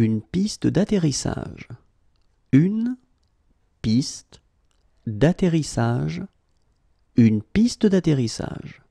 une piste d'atterrissage. Une piste d'atterrissage. Une piste d'atterrissage.